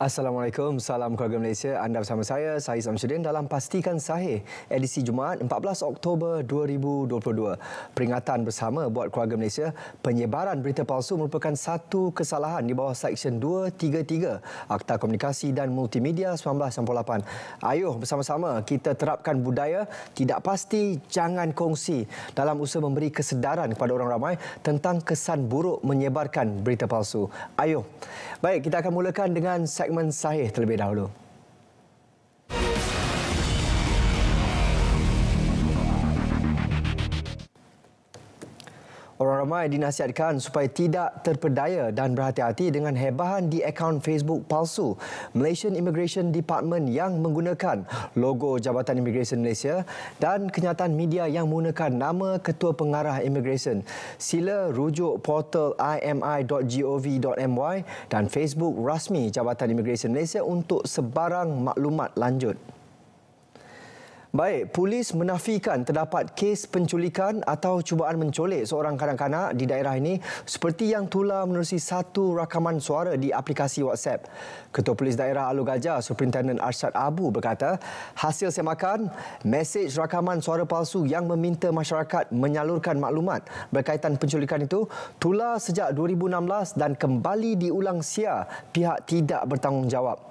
Assalamualaikum, salam keluarga Malaysia. Anda bersama saya, saya Samsudin dalam Pastikan Sahih, edisi Jumaat 14 Oktober 2022. Peringatan bersama buat keluarga Malaysia, penyebaran berita palsu merupakan satu kesalahan di bawah Seksyen 233 Akta Komunikasi dan Multimedia 1998. Ayuh bersama-sama kita terapkan budaya tidak pasti jangan kongsi dalam usaha memberi kesedaran kepada orang ramai tentang kesan buruk menyebarkan berita palsu. Ayuh. Baik, kita akan mulakan dengan segmen sahih terlebih dahulu. Orang ramai dinasihatkan supaya tidak terpedaya dan berhati-hati dengan hebahan di akaun Facebook palsu Malaysian Immigration Department yang menggunakan logo Jabatan Immigration Malaysia dan kenyataan media yang menggunakan nama Ketua Pengarah Immigration. Sila rujuk portal imi.gov.my dan Facebook rasmi Jabatan Immigration Malaysia untuk sebarang maklumat lanjut. Baik, polis menafikan terdapat kes penculikan atau cubaan mencolik seorang kanak-kanak di daerah ini seperti yang tular menerusi satu rakaman suara di aplikasi WhatsApp. Ketua Polis Daerah Alu Gajah, Superintendent Arshad Abu berkata, hasil semakan, mesej rakaman suara palsu yang meminta masyarakat menyalurkan maklumat berkaitan penculikan itu tular sejak 2016 dan kembali diulang sia pihak tidak bertanggungjawab.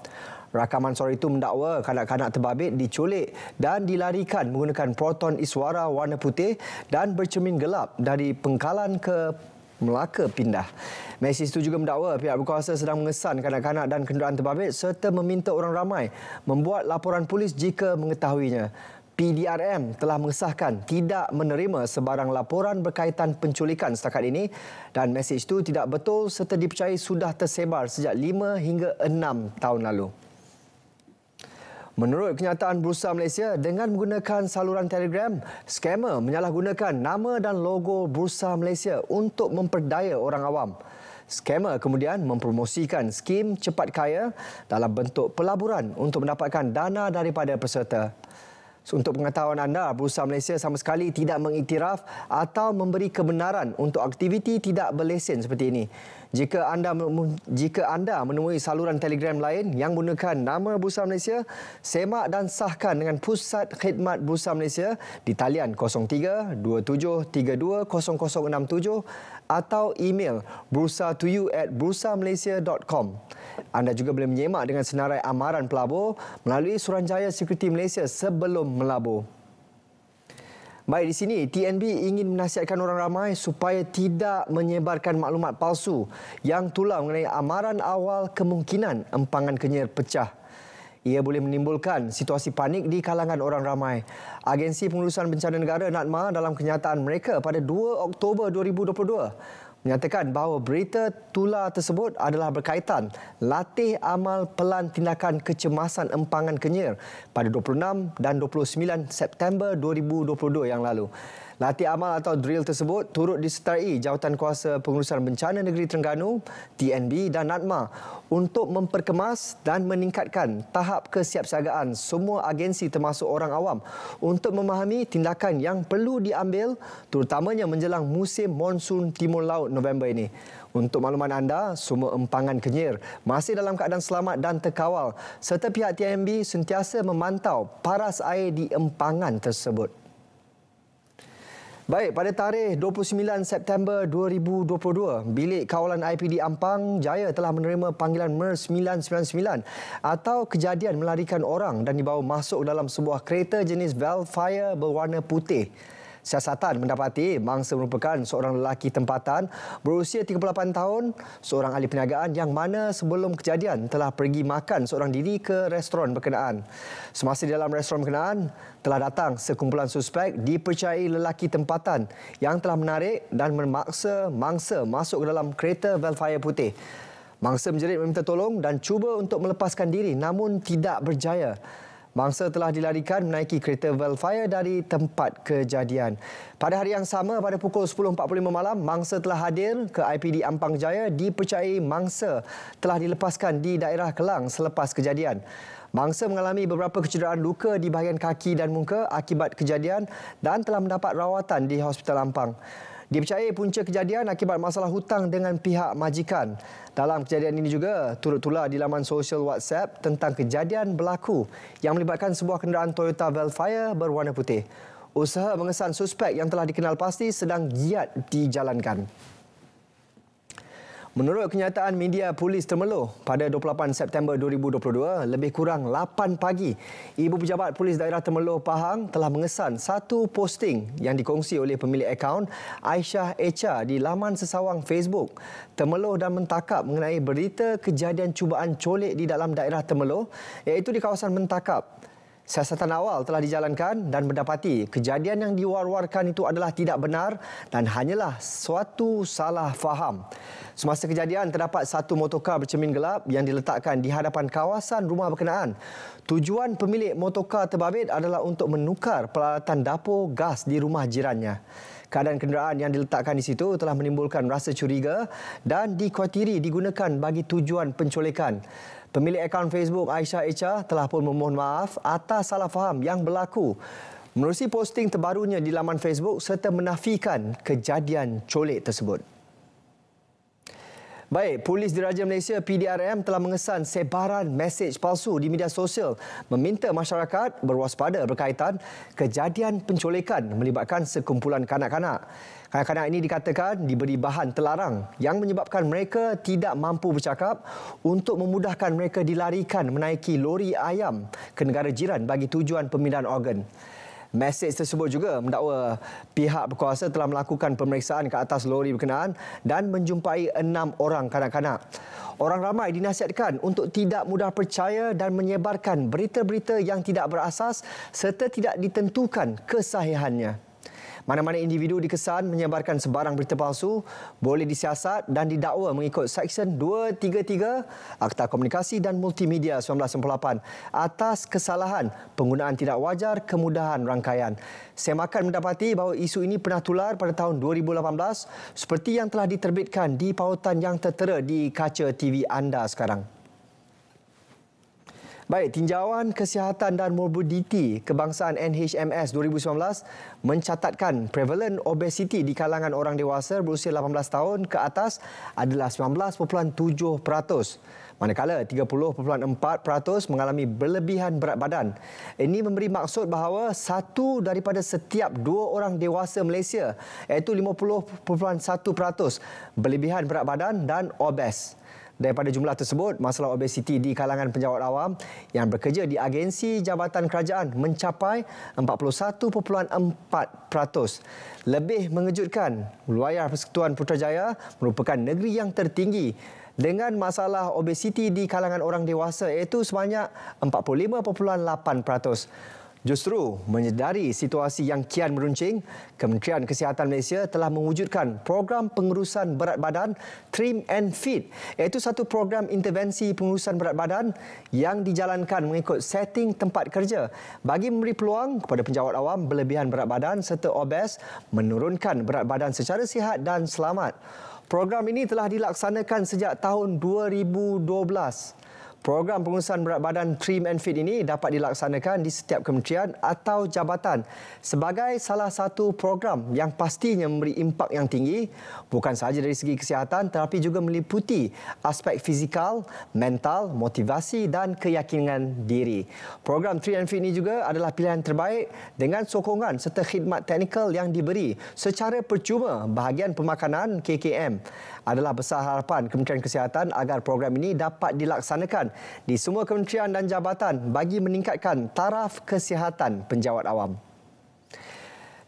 Rakaman suara itu mendakwa kanak-kanak terbabit diculik dan dilarikan menggunakan proton iswara warna putih dan bercermin gelap dari pengkalan ke Melaka pindah. Mesti itu juga mendakwa pihak berkuasa sedang mengesan kanak-kanak dan kenderaan terbabit serta meminta orang ramai membuat laporan polis jika mengetahuinya. PDRM telah mengesahkan tidak menerima sebarang laporan berkaitan penculikan setakat ini dan mesej itu tidak betul serta dipercayai sudah tersebar sejak 5 hingga 6 tahun lalu. Menurut kenyataan Bursa Malaysia, dengan menggunakan saluran Telegram, skamer menyalahgunakan nama dan logo Bursa Malaysia untuk memperdaya orang awam. Skamer kemudian mempromosikan skim cepat kaya dalam bentuk pelaburan untuk mendapatkan dana daripada peserta. Untuk pengetahuan anda, Bursa Malaysia sama sekali tidak mengiktiraf atau memberi kebenaran untuk aktiviti tidak berlesen seperti ini. Jika anda jika anda menemui saluran Telegram lain yang menggunakan nama Bursa Malaysia, semak dan sahkan dengan Pusat Khidmat Bursa Malaysia di talian 0327320067 atau email bursa2u@bursamalaysia.com. Anda juga boleh menyemak dengan senarai amaran pelabur melalui Suruhanjaya Sekuriti Malaysia sebelum melabur. Baik di sini TNB ingin menasihatkan orang ramai supaya tidak menyebarkan maklumat palsu yang tular mengenai amaran awal kemungkinan empangan kenyir pecah. Ia boleh menimbulkan situasi panik di kalangan orang ramai. Agensi Pengurusan Bencana Negara NADMA dalam kenyataan mereka pada 2 Oktober 2022 menyatakan bahawa berita tular tersebut adalah berkaitan latih amal pelan tindakan kecemasan empangan kenyir pada 26 dan 29 September 2022 yang lalu. Latihan amal atau drill tersebut turut disertai jawatan kuasa pengurusan bencana negeri Terengganu, TNB dan NADMA untuk memperkemas dan meningkatkan tahap kesiapsiagaan semua agensi termasuk orang awam untuk memahami tindakan yang perlu diambil terutamanya menjelang musim monsun timur laut November ini. Untuk makluman anda, semua empangan kenyir masih dalam keadaan selamat dan terkawal serta pihak TNB sentiasa memantau paras air di empangan tersebut. Baik, pada tarikh 29 September 2022, Bilik Kawalan IPD Ampang Jaya telah menerima panggilan MER-999 atau kejadian melarikan orang dan dibawa masuk dalam sebuah kereta jenis Velfire berwarna putih siasatan mendapati mangsa merupakan seorang lelaki tempatan berusia 38 tahun, seorang ahli perniagaan yang mana sebelum kejadian telah pergi makan seorang diri ke restoran berkenaan. Semasa di dalam restoran berkenaan, telah datang sekumpulan suspek dipercayai lelaki tempatan yang telah menarik dan memaksa mangsa masuk ke dalam kereta Velfire putih. Mangsa menjerit meminta tolong dan cuba untuk melepaskan diri namun tidak berjaya. Mangsa telah dilarikan menaiki kereta Velfire dari tempat kejadian. Pada hari yang sama pada pukul 10.45 malam, mangsa telah hadir ke IPD Ampang Jaya dipercayai mangsa telah dilepaskan di daerah Kelang selepas kejadian. Mangsa mengalami beberapa kecederaan luka di bahagian kaki dan muka akibat kejadian dan telah mendapat rawatan di Hospital Ampang. Dipercaya punca kejadian akibat masalah hutang dengan pihak majikan. Dalam kejadian ini juga turut tular di laman sosial WhatsApp tentang kejadian berlaku yang melibatkan sebuah kenderaan Toyota Velfire berwarna putih. Usaha mengesan suspek yang telah dikenal pasti sedang giat dijalankan. Menurut kenyataan media polis Termeloh, pada 28 September 2022, lebih kurang 8 pagi, ibu pejabat polis daerah Termeloh Pahang telah mengesan satu posting yang dikongsi oleh pemilik akaun Aisyah Echa di laman sesawang Facebook. Termeloh dan Mentakap mengenai berita kejadian cubaan colik di dalam daerah Termeloh, iaitu di kawasan Mentakap Siasatan awal telah dijalankan dan mendapati kejadian yang diwar-warkan itu adalah tidak benar dan hanyalah suatu salah faham. Semasa kejadian, terdapat satu motokar bercermin gelap yang diletakkan di hadapan kawasan rumah berkenaan. Tujuan pemilik motokar terbabit adalah untuk menukar peralatan dapur gas di rumah jirannya. Keadaan kenderaan yang diletakkan di situ telah menimbulkan rasa curiga dan dikhawatiri digunakan bagi tujuan pencolekan. Pemilik akaun Facebook Aisyah Echa telah pun memohon maaf atas salah faham yang berlaku menerusi posting terbarunya di laman Facebook serta menafikan kejadian colik tersebut. Baik, Polis Diraja Malaysia PDRM telah mengesan sebaran mesej palsu di media sosial meminta masyarakat berwaspada berkaitan kejadian penculikan melibatkan sekumpulan kanak-kanak. Kanak-kanak ini dikatakan diberi bahan telarang yang menyebabkan mereka tidak mampu bercakap untuk memudahkan mereka dilarikan menaiki lori ayam ke negara jiran bagi tujuan pemindahan organ. Mesej tersebut juga mendakwa pihak berkuasa telah melakukan pemeriksaan ke atas lori berkenaan dan menjumpai enam orang kanak-kanak. Orang ramai dinasihatkan untuk tidak mudah percaya dan menyebarkan berita-berita yang tidak berasas serta tidak ditentukan kesahihannya. Mana-mana individu dikesan menyebarkan sebarang berita palsu boleh disiasat dan didakwa mengikut Seksyen 233 Akta Komunikasi dan Multimedia 1998 atas kesalahan penggunaan tidak wajar kemudahan rangkaian. Saya makan mendapati bahawa isu ini pernah tular pada tahun 2018 seperti yang telah diterbitkan di pautan yang tertera di kaca TV anda sekarang. Baik, tinjauan kesihatan dan morbiditi kebangsaan NHMS 2019 mencatatkan prevalent obesiti di kalangan orang dewasa berusia 18 tahun ke atas adalah 19.7%. Manakala 30.4% mengalami berlebihan berat badan. Ini memberi maksud bahawa satu daripada setiap dua orang dewasa Malaysia iaitu 50.1% berlebihan berat badan dan obes. Daripada jumlah tersebut, masalah obesiti di kalangan penjawat awam yang bekerja di agensi Jabatan Kerajaan mencapai 41.4%. Lebih mengejutkan, wilayah Persekutuan Putrajaya merupakan negeri yang tertinggi dengan masalah obesiti di kalangan orang dewasa iaitu sebanyak 45.8%. Justru menyedari situasi yang kian meruncing, Kementerian Kesihatan Malaysia telah mewujudkan program pengurusan berat badan Trim and Fit iaitu satu program intervensi pengurusan berat badan yang dijalankan mengikut setting tempat kerja bagi memberi peluang kepada penjawat awam berlebihan berat badan serta obes menurunkan berat badan secara sihat dan selamat. Program ini telah dilaksanakan sejak tahun 2012. Program pengurusan berat badan Trim and Fit ini dapat dilaksanakan di setiap kementerian atau jabatan sebagai salah satu program yang pastinya memberi impak yang tinggi bukan sahaja dari segi kesihatan tetapi juga meliputi aspek fizikal, mental, motivasi dan keyakinan diri. Program Trim and Fit ini juga adalah pilihan terbaik dengan sokongan serta khidmat teknikal yang diberi secara percuma bahagian pemakanan KKM adalah besar harapan Kementerian Kesihatan agar program ini dapat dilaksanakan di semua kementerian dan jabatan bagi meningkatkan taraf kesihatan penjawat awam.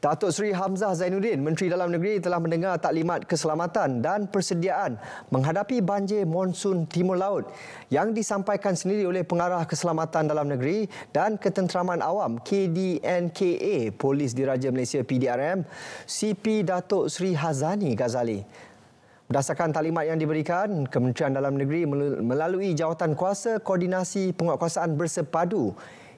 Datuk Seri Hamzah Zainuddin, Menteri Dalam Negeri telah mendengar taklimat keselamatan dan persediaan menghadapi banjir monsun timur laut yang disampaikan sendiri oleh Pengarah Keselamatan Dalam Negeri dan Ketenteraman Awam KDNKA Polis Diraja Malaysia PDRM CP Datuk Seri Hazani Ghazali. Berdasarkan talimat yang diberikan, Kementerian Dalam Negeri melalui jawatan kuasa koordinasi penguatkuasaan bersepadu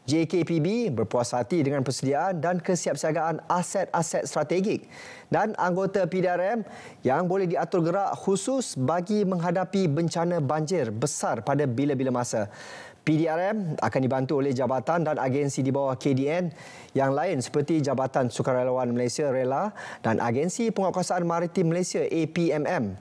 JKPB berpuas hati dengan persediaan dan kesiapsiagaan aset-aset strategik dan anggota PDRM yang boleh diatur gerak khusus bagi menghadapi bencana banjir besar pada bila-bila masa. PDRM akan dibantu oleh jabatan dan agensi di bawah KDN yang lain seperti Jabatan Sukarelawan Malaysia Rela dan Agensi Penguatkuasaan Maritim Malaysia APMM.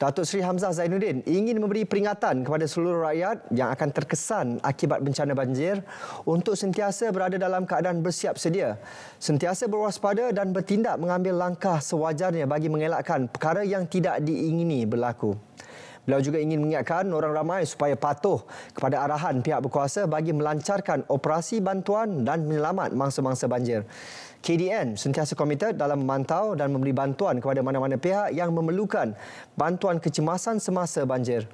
Datuk Seri Hamzah Zainuddin ingin memberi peringatan kepada seluruh rakyat yang akan terkesan akibat bencana banjir untuk sentiasa berada dalam keadaan bersiap sedia, sentiasa berwaspada dan bertindak mengambil langkah sewajarnya bagi mengelakkan perkara yang tidak diingini berlaku. Beliau juga ingin mengingatkan orang ramai supaya patuh kepada arahan pihak berkuasa bagi melancarkan operasi bantuan dan menyelamat mangsa-mangsa banjir. KDN sentiasa komited dalam memantau dan memberi bantuan kepada mana-mana pihak yang memerlukan bantuan kecemasan semasa banjir.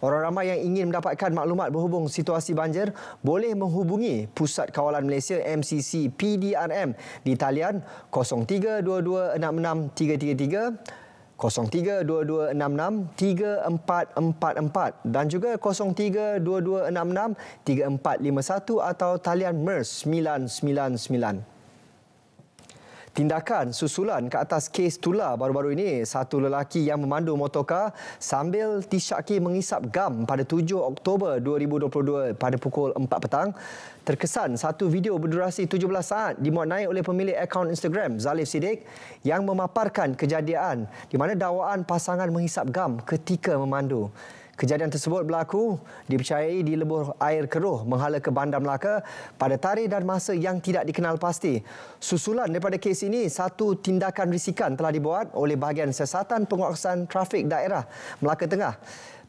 Orang ramai yang ingin mendapatkan maklumat berhubung situasi banjir boleh menghubungi Pusat Kawalan Malaysia MCC PDRM di talian 0322663333 0322663444 dan juga 0322663451 atau talian MERS 999 tindakan susulan ke atas kes tular baru-baru ini. Satu lelaki yang memandu motoka sambil tishaki mengisap gam pada 7 Oktober 2022 pada pukul 4 petang. Terkesan satu video berdurasi 17 saat dimuat naik oleh pemilik akaun Instagram Zalif Siddiq yang memaparkan kejadian di mana dakwaan pasangan menghisap gam ketika memandu. Kejadian tersebut berlaku dipercayai di lebur air keruh menghala ke Bandar Melaka pada tarikh dan masa yang tidak dikenal pasti. Susulan daripada kes ini, satu tindakan risikan telah dibuat oleh bahagian siasatan penguatkuasaan trafik daerah Melaka Tengah.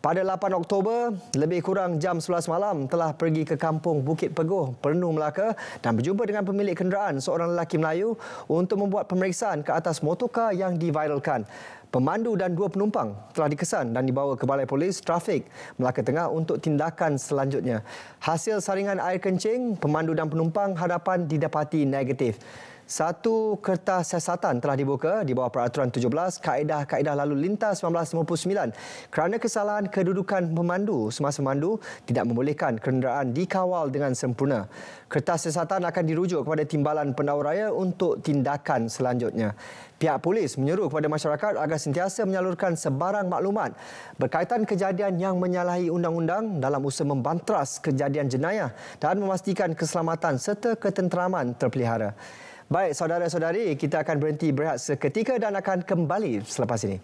Pada 8 Oktober, lebih kurang jam 11 malam telah pergi ke kampung Bukit Peguh, Pernuh Melaka dan berjumpa dengan pemilik kenderaan seorang lelaki Melayu untuk membuat pemeriksaan ke atas motokar yang diviralkan. Pemandu dan dua penumpang telah dikesan dan dibawa ke Balai Polis Trafik Melaka Tengah untuk tindakan selanjutnya. Hasil saringan air kencing, pemandu dan penumpang hadapan didapati negatif. Satu kertas siasatan telah dibuka di bawah peraturan 17 Kaedah-Kaedah Lalu Lintas 1959 kerana kesalahan kedudukan pemandu semasa memandu tidak membolehkan kenderaan dikawal dengan sempurna. Kertas siasatan akan dirujuk kepada Timbalan Pendawa Raya untuk tindakan selanjutnya. Pihak polis menyuruh kepada masyarakat agar sentiasa menyalurkan sebarang maklumat berkaitan kejadian yang menyalahi undang-undang dalam usaha membantras kejadian jenayah dan memastikan keselamatan serta ketenteraman terpelihara. Baik, saudara-saudari, kita akan berhenti berehat seketika dan akan kembali selepas ini.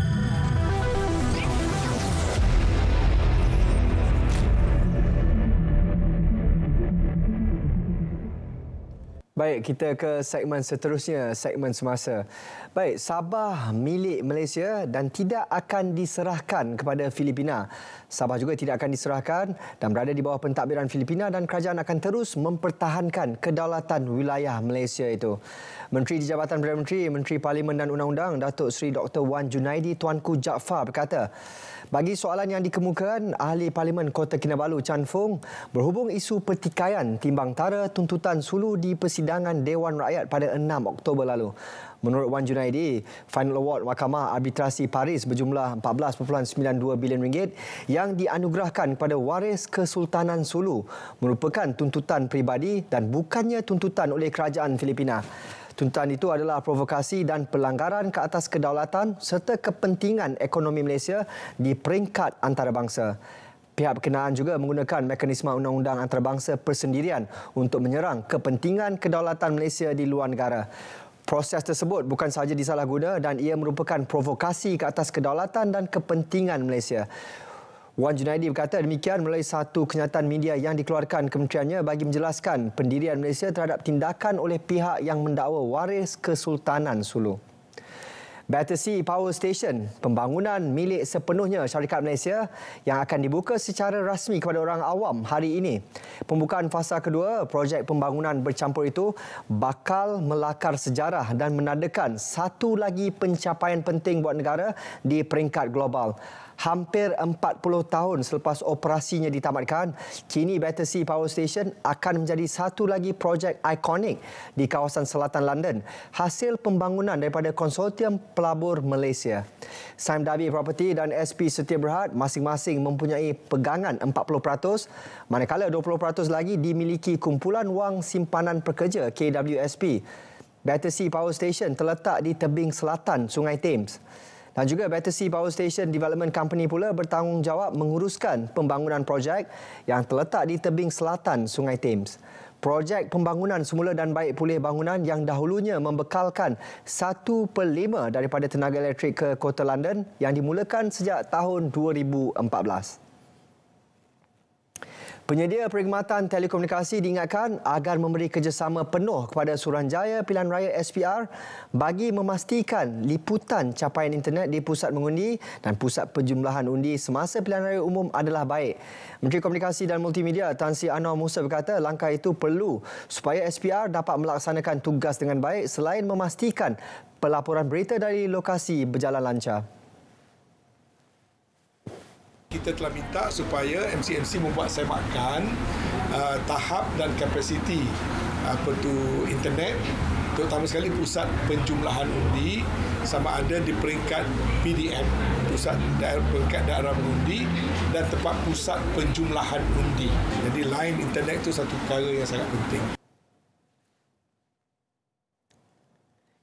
Baik, kita ke segmen seterusnya, segmen semasa. Baik, Sabah milik Malaysia dan tidak akan diserahkan kepada Filipina. Sabah juga tidak akan diserahkan dan berada di bawah pentadbiran Filipina dan kerajaan akan terus mempertahankan kedaulatan wilayah Malaysia itu. Menteri di Jabatan Perdana Menteri, Menteri Parlimen dan Undang-Undang, Datuk Seri Dr. Wan Junaidi Tuanku Jaafar berkata, bagi soalan yang dikemukakan, Ahli Parlimen Kota Kinabalu, Chan Fung, berhubung isu pertikaian timbang tara tuntutan sulu di persidangan Dewan Rakyat pada 6 Oktober lalu. Menurut Wan Junaidi, final award Mahkamah Arbitrasi Paris berjumlah 14.92 bilion ringgit yang dianugerahkan kepada waris Kesultanan Sulu merupakan tuntutan peribadi dan bukannya tuntutan oleh Kerajaan Filipina. Tuntutan itu adalah provokasi dan pelanggaran ke atas kedaulatan serta kepentingan ekonomi Malaysia di peringkat antarabangsa. Pihak berkenaan juga menggunakan mekanisme undang-undang antarabangsa persendirian untuk menyerang kepentingan kedaulatan Malaysia di luar negara. Proses tersebut bukan sahaja disalahguna dan ia merupakan provokasi ke atas kedaulatan dan kepentingan Malaysia. Wan Junaidi berkata demikian melalui satu kenyataan media yang dikeluarkan kementeriannya bagi menjelaskan pendirian Malaysia terhadap tindakan oleh pihak yang mendakwa waris Kesultanan Sulu. Battersea Power Station, pembangunan milik sepenuhnya syarikat Malaysia yang akan dibuka secara rasmi kepada orang awam hari ini. Pembukaan fasa kedua projek pembangunan bercampur itu bakal melakar sejarah dan menandakan satu lagi pencapaian penting buat negara di peringkat global. Hampir 40 tahun selepas operasinya ditamatkan, kini Battersea Power Station akan menjadi satu lagi projek ikonik di kawasan selatan London. Hasil pembangunan daripada konsortium pelabur Malaysia. Sime Dabi Property dan SP Setia Berhad masing-masing mempunyai pegangan 40%, manakala 20% lagi dimiliki kumpulan wang simpanan pekerja KWSP. Battersea Power Station terletak di tebing selatan Sungai Thames. Dan juga Battersea Power Station Development Company pula bertanggungjawab menguruskan pembangunan projek yang terletak di tebing selatan Sungai Thames projek pembangunan semula dan baik pulih bangunan yang dahulunya membekalkan 1 per 5 daripada tenaga elektrik ke Kota London yang dimulakan sejak tahun 2014. Penyedia perkhidmatan telekomunikasi diingatkan agar memberi kerjasama penuh kepada Suruhanjaya Pilihan Raya SPR bagi memastikan liputan capaian internet di pusat mengundi dan pusat penjumlahan undi semasa pilihan raya umum adalah baik. Menteri Komunikasi dan Multimedia Tan Sri Anwar Musa berkata langkah itu perlu supaya SPR dapat melaksanakan tugas dengan baik selain memastikan pelaporan berita dari lokasi berjalan lancar. Kita telah minta supaya MCMC membuat semakan uh, tahap dan kapasiti apa tu internet terutama sekali pusat penjumlahan undi sama ada di peringkat PDM pusat daerah peringkat daerah undi dan tempat pusat penjumlahan undi jadi line internet itu satu perkara yang sangat penting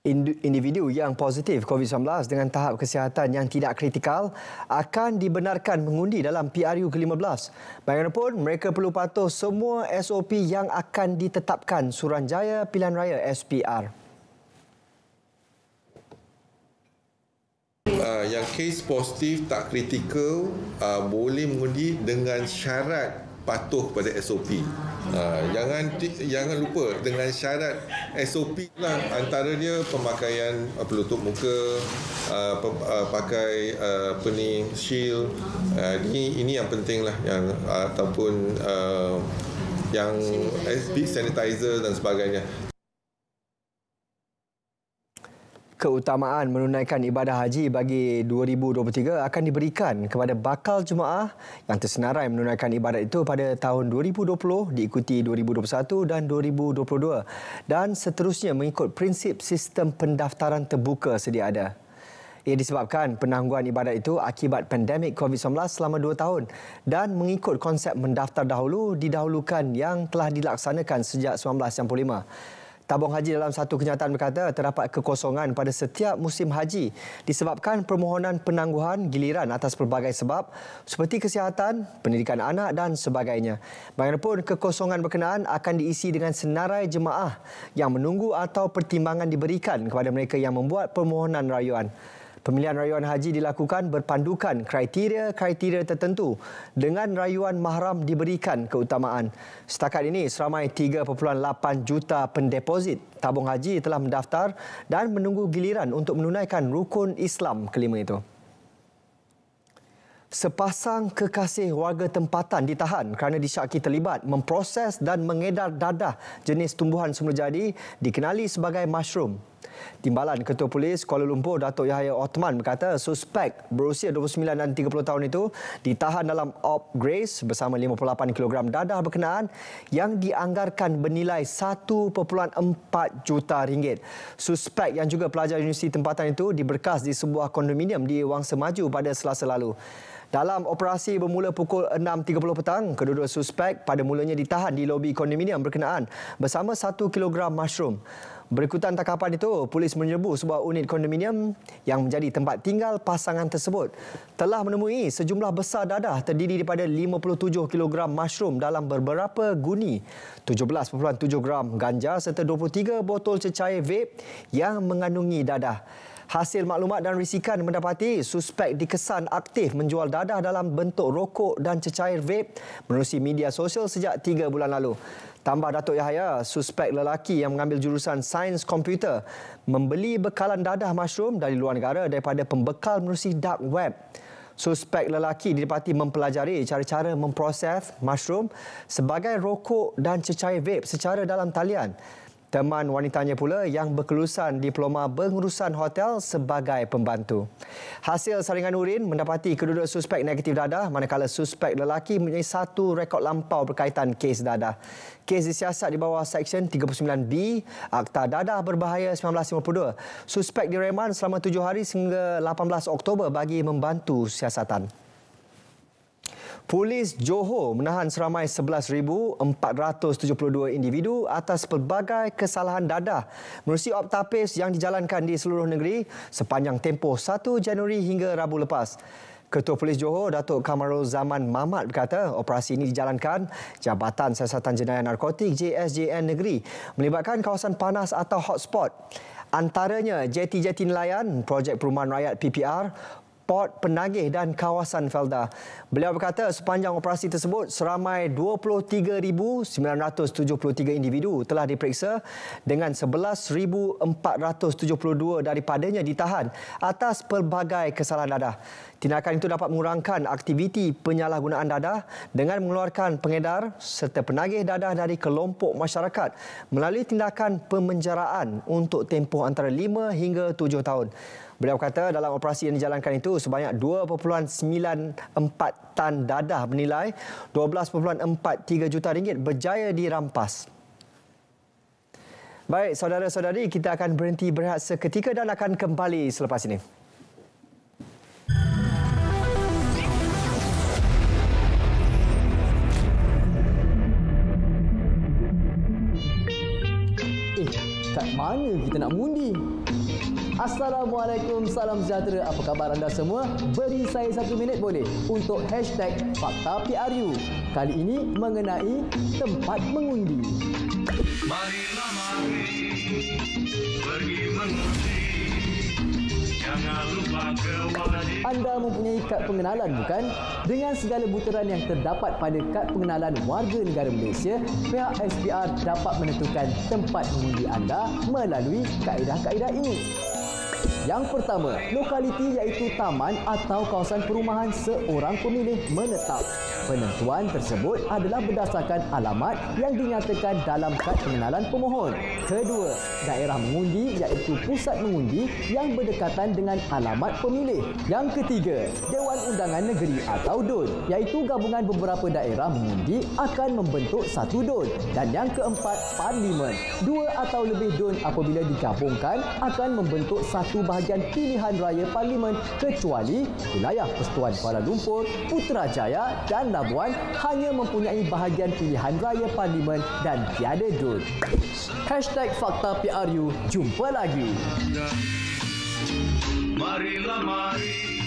individu yang positif COVID-19 dengan tahap kesihatan yang tidak kritikal akan dibenarkan mengundi dalam PRU ke-15. Bagaimanapun, mereka perlu patuh semua SOP yang akan ditetapkan Suranjaya Pilihan Raya SPR. Uh, ah, yang kes positif tak kritikal uh, boleh mengundi dengan syarat patuh pada SOP. Ha, ah, jangan jangan lupa dengan syarat SOP lah antara dia pemakaian ah, pelutup muka, uh, pakai uh, apa shield. Uh, ini ini yang penting lah yang uh, ataupun uh, yang SP eh, sanitizer dan sebagainya. keutamaan menunaikan ibadah haji bagi 2023 akan diberikan kepada bakal jemaah yang tersenarai menunaikan ibadah itu pada tahun 2020 diikuti 2021 dan 2022 dan seterusnya mengikut prinsip sistem pendaftaran terbuka sedia ada. Ia disebabkan penangguhan ibadat itu akibat pandemik COVID-19 selama dua tahun dan mengikut konsep mendaftar dahulu didahulukan yang telah dilaksanakan sejak 1995. Tabung Haji dalam satu kenyataan berkata terdapat kekosongan pada setiap musim haji disebabkan permohonan penangguhan giliran atas pelbagai sebab seperti kesihatan, pendidikan anak dan sebagainya. Bagaimanapun kekosongan berkenaan akan diisi dengan senarai jemaah yang menunggu atau pertimbangan diberikan kepada mereka yang membuat permohonan rayuan. Pemilihan rayuan haji dilakukan berpandukan kriteria-kriteria tertentu dengan rayuan mahram diberikan keutamaan. Setakat ini, seramai 3.8 juta pendeposit tabung haji telah mendaftar dan menunggu giliran untuk menunaikan rukun Islam kelima itu. Sepasang kekasih warga tempatan ditahan kerana disyaki terlibat memproses dan mengedar dadah jenis tumbuhan semula jadi dikenali sebagai mushroom. Timbalan Ketua Polis Kuala Lumpur Datuk Yahya Othman berkata suspek berusia 29 dan 30 tahun itu ditahan dalam op grace bersama 58 kg dadah berkenaan yang dianggarkan bernilai 1.4 juta ringgit. Suspek yang juga pelajar universiti tempatan itu diberkas di sebuah kondominium di Wangsa Maju pada selasa lalu. Dalam operasi bermula pukul 6.30 petang, kedua-dua suspek pada mulanya ditahan di lobi kondominium berkenaan bersama 1 kg mushroom. Berikutan tangkapan itu, polis menyebut sebuah unit kondominium yang menjadi tempat tinggal pasangan tersebut. Telah menemui sejumlah besar dadah terdiri daripada 57 kg mushroom dalam beberapa guni, 17.7 gram ganja serta 23 botol cecair vape yang mengandungi dadah. Hasil maklumat dan risikan mendapati suspek dikesan aktif menjual dadah dalam bentuk rokok dan cecair vape melalui media sosial sejak tiga bulan lalu. Tambah Datuk Yahaya, suspek lelaki yang mengambil jurusan sains komputer membeli bekalan dadah mushroom dari luar negara daripada pembekal melalui dark web. Suspek lelaki didapati mempelajari cara-cara memproses mushroom sebagai rokok dan cecair vape secara dalam talian. Teman wanitanya pula yang berkelulusan diploma pengurusan hotel sebagai pembantu. Hasil saringan urin mendapati kedua-dua suspek negatif dadah manakala suspek lelaki mempunyai satu rekod lampau berkaitan kes dadah. Kes disiasat di bawah Seksyen 39B Akta Dadah Berbahaya 1952. Suspek direman selama tujuh hari sehingga 18 Oktober bagi membantu siasatan. Polis Johor menahan seramai 11,472 individu atas pelbagai kesalahan dadah menerusi optapis yang dijalankan di seluruh negeri sepanjang tempoh 1 Januari hingga Rabu lepas. Ketua Polis Johor, Datuk Kamarul Zaman Mamat berkata operasi ini dijalankan Jabatan Siasatan Jenayah Narkotik JSJN Negeri melibatkan kawasan panas atau hotspot antaranya jeti-jeti nelayan, projek perumahan rakyat PPR, Port Penagih dan kawasan Felda. Beliau berkata sepanjang operasi tersebut seramai 23,973 individu telah diperiksa dengan 11,472 daripadanya ditahan atas pelbagai kesalahan dadah. Tindakan itu dapat mengurangkan aktiviti penyalahgunaan dadah dengan mengeluarkan pengedar serta penagih dadah dari kelompok masyarakat melalui tindakan pemenjaraan untuk tempoh antara 5 hingga 7 tahun. Beliau kata dalam operasi yang dijalankan itu sebanyak 2.94 tan dadah bernilai 12.43 juta ringgit berjaya dirampas. Baik, saudara-saudari, kita akan berhenti berehat seketika dan akan kembali selepas ini. Eh, kat mana kita nak mundi? Assalamualaikum, salam sejahtera. Apa khabar anda semua? Beri saya satu minit boleh untuk hashtag Fakta PRU. Kali ini mengenai tempat mengundi. Marilah mari pergi mengundi. Anda mempunyai kad pengenalan bukan? Dengan segala butiran yang terdapat pada kad pengenalan warga negara Malaysia, pihak SPR dapat menentukan tempat mengundi anda melalui kaedah-kaedah ini. Yang pertama, lokaliti iaitu taman atau kawasan perumahan seorang pemilih menetap. Penentuan tersebut adalah berdasarkan alamat yang dinyatakan dalam kad pengenalan pemohon. Kedua, daerah mengundi iaitu pusat mengundi yang berdekatan dengan alamat pemilih. Yang ketiga, Dewan Undangan Negeri atau DUN iaitu gabungan beberapa daerah mengundi akan membentuk satu DUN. Dan yang keempat, Parlimen. Dua atau lebih DUN apabila digabungkan akan membentuk satu bahagian bahagian pilihan raya parlimen kecuali wilayah Persekutuan Kuala Lumpur, Putrajaya dan Labuan hanya mempunyai bahagian pilihan raya parlimen dan tiada DUN. Hashtag Fakta PRU, jumpa lagi. Marilah mari.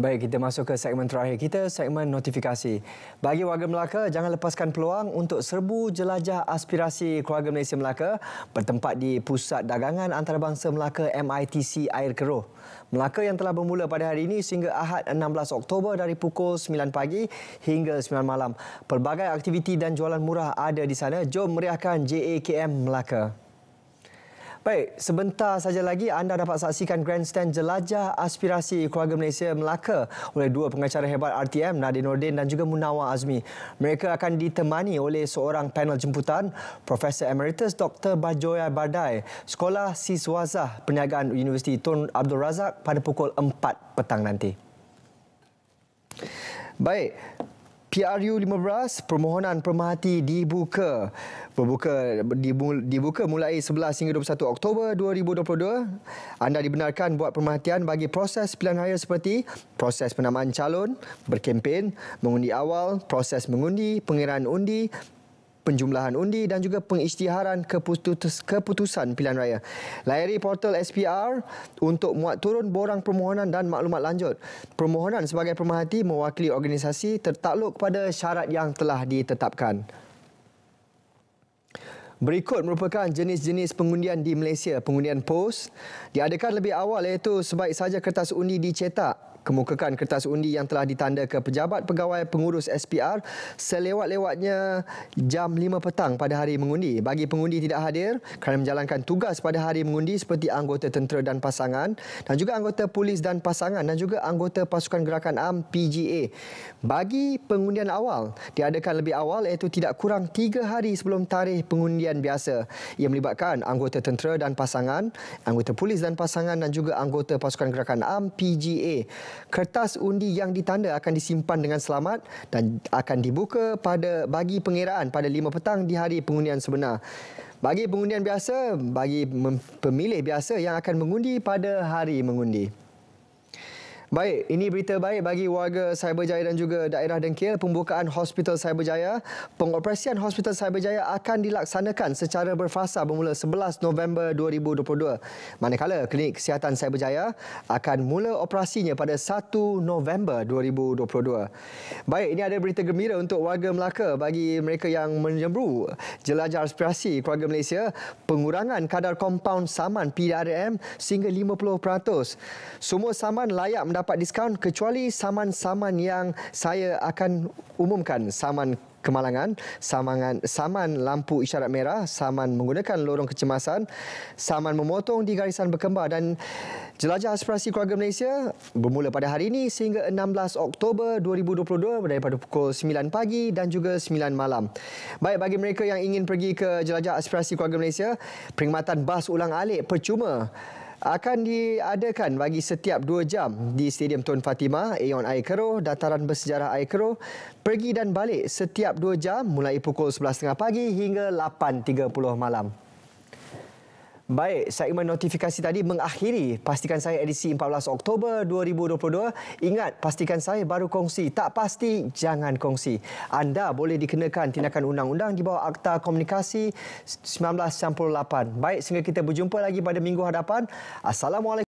Baik, kita masuk ke segmen terakhir kita, segmen notifikasi. Bagi warga Melaka, jangan lepaskan peluang untuk serbu jelajah aspirasi keluarga Malaysia Melaka bertempat di Pusat Dagangan Antarabangsa Melaka MITC Air Keruh. Melaka yang telah bermula pada hari ini sehingga Ahad 16 Oktober dari pukul 9 pagi hingga 9 malam. Pelbagai aktiviti dan jualan murah ada di sana. Jom meriahkan JAKM Melaka. Baik, sebentar saja lagi anda dapat saksikan grandstand jelajah aspirasi keluarga Malaysia Melaka oleh dua pengacara hebat RTM, Nadine Nordin dan juga Munawar Azmi. Mereka akan ditemani oleh seorang panel jemputan, Profesor Emeritus Dr. Bajoya Badai, Sekolah Siswazah Perniagaan Universiti Tun Abdul Razak pada pukul 4 petang nanti. Baik, PRU 15 permohonan pemerhati dibuka berbuka dibuka mulai 11 hingga 21 Oktober 2022 anda dibenarkan buat pemerhatian bagi proses pilihan raya seperti proses penamaan calon berkempen mengundi awal proses mengundi pengiraan undi penjumlahan undi dan juga pengisytiharan keputus, keputusan pilihan raya. Layari portal SPR untuk muat turun borang permohonan dan maklumat lanjut. Permohonan sebagai pemerhati mewakili organisasi tertakluk pada syarat yang telah ditetapkan. Berikut merupakan jenis-jenis pengundian di Malaysia. Pengundian POS diadakan lebih awal iaitu sebaik saja kertas undi dicetak kemukakan kertas undi yang telah ditanda ke pejabat pegawai pengurus SPR selewat-lewatnya jam 5 petang pada hari mengundi. Bagi pengundi tidak hadir kerana menjalankan tugas pada hari mengundi seperti anggota tentera dan pasangan dan juga anggota polis dan pasangan dan juga anggota pasukan gerakan am PGA. Bagi pengundian awal diadakan lebih awal iaitu tidak kurang 3 hari sebelum tarikh pengundian biasa. Ia melibatkan anggota tentera dan pasangan, anggota polis dan pasangan dan juga anggota pasukan gerakan am PGA kertas undi yang ditanda akan disimpan dengan selamat dan akan dibuka pada bagi pengiraan pada 5 petang di hari pengundian sebenar. Bagi pengundian biasa, bagi pemilih biasa yang akan mengundi pada hari mengundi. Baik, ini berita baik bagi warga Cyberjaya dan juga daerah Dengkil. Pembukaan Hospital Cyberjaya, pengoperasian Hospital Cyberjaya akan dilaksanakan secara berfasa bermula 11 November 2022. Manakala Klinik Kesihatan Cyberjaya akan mula operasinya pada 1 November 2022. Baik, ini ada berita gembira untuk warga Melaka bagi mereka yang menyembru jelajah aspirasi keluarga Malaysia. Pengurangan kadar kompaun saman PDRM sehingga 50%. Semua saman layak mendapatkan dapat diskaun kecuali saman-saman yang saya akan umumkan saman kemalangan, saman, saman lampu isyarat merah, saman menggunakan lorong kecemasan, saman memotong di garisan berkembar dan jelajah aspirasi keluarga Malaysia bermula pada hari ini sehingga 16 Oktober 2022 daripada pukul 9 pagi dan juga 9 malam. Baik bagi mereka yang ingin pergi ke jelajah aspirasi keluarga Malaysia, peringatan bas ulang alik percuma akan diadakan bagi setiap 2 jam di Stadium Tun Fatimah, Aeon Air Keroh, Dataran Bersejarah Air Keroh, pergi dan balik setiap 2 jam mulai pukul 11.30 pagi hingga 8.30 malam. Baik, segmen notifikasi tadi mengakhiri Pastikan Saya edisi 14 Oktober 2022. Ingat, Pastikan Saya baru kongsi. Tak pasti, jangan kongsi. Anda boleh dikenakan tindakan undang-undang di bawah Akta Komunikasi 1998. Baik, sehingga kita berjumpa lagi pada minggu hadapan. Assalamualaikum.